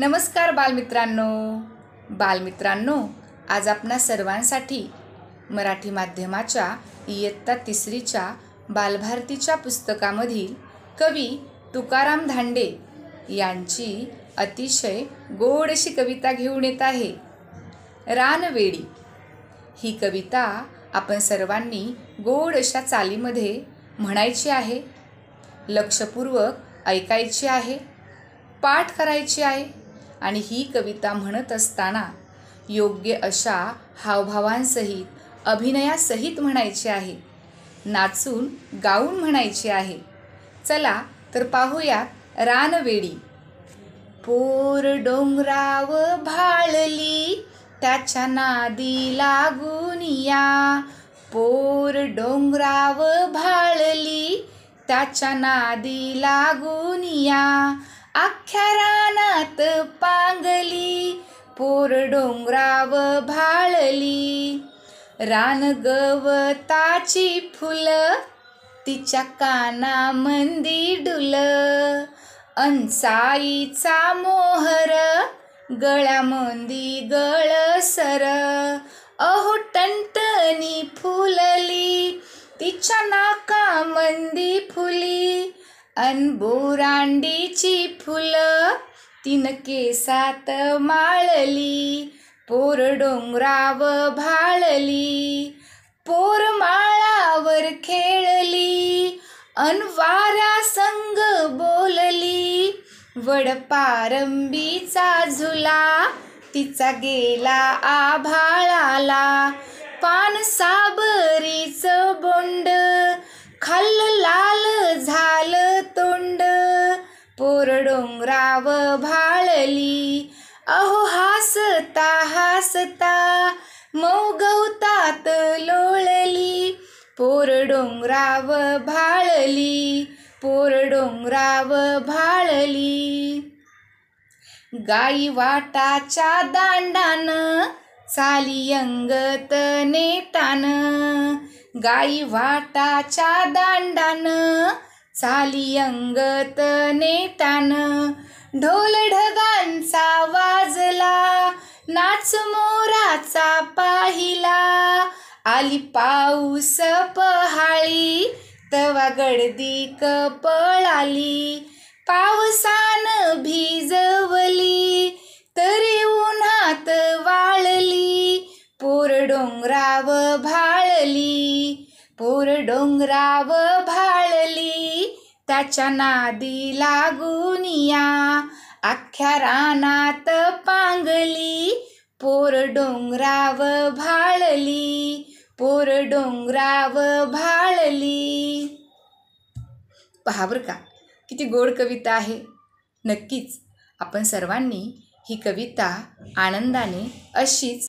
नमस्कार बालमित्रांनो बालमित्रांनो आज आपणा सर्वांसाठी मराठी माध्यमाच्या इयत्ता तिसरीच्या बालभारतीच्या पुस्तकामधील कवी तुकाराम धांडे यांची अतिशय गोड अशी कविता घेऊन येत आहे रानवेडी ही कविता आपण सर्वांनी गोड अशा चालीमध्ये म्हणायची आहे लक्षपूर्वक ऐकायची आहे पाठ करायची आहे आणि ही कविता म्हणत असताना योग्य अशा हावभावांसहित अभिनयासहित म्हणायची आहे नाचून गाऊन म्हणायची आहे चला तर पाहूया रानवेडी पोर डोंगराव भाळली त्याच्या नादी लागून पोर डोंगराव भाळली त्याच्या नादी लागूनिया अख्यारानात पांगली पोर डोंगराव भाळली गवताची फुल तिच्या काना मंदी डुल अनसाईचा मोहर गळ्या गळ सर अहो टंटनी फुलली तिच्या नाका मंदी फुली अनबोरांडीची फुलं तीन केसात माळली पोर डोंगराव भाळली पोर माळावर खेळली अनवारा संग बोलली वडपारंबीचा झुला तिचा गेला आभाळाला पान साबरीच बोंड पोर डोंगराव भाळली अहो हासता हासता मऊ गवतात लोळली पोर डोंगराव भाळली पोर डोंगराव भाळली गाई वाटाच्या दांडान चाली अंगत नेतान गाई वाटाच्या दांडान साली अंगत नेतान ढोल ढगांचा वाजला नाच मोराचा पाहिला आली पाऊस पहाळी तवा गर्दी कपळाली पावसान भिजवली तरी उन्हात वाळली पोर डोंगराव भाळली पोर डोंगराव भाळली त्याच्या नादी लागुनिया अख्ख्या रानात पांगली पोर डोंगराव भाळली पोर डोंगराव भाळली पहा बरं का किती गोड कविता आहे नक्कीच आपण सर्वांनी ही कविता आनंदाने अशीच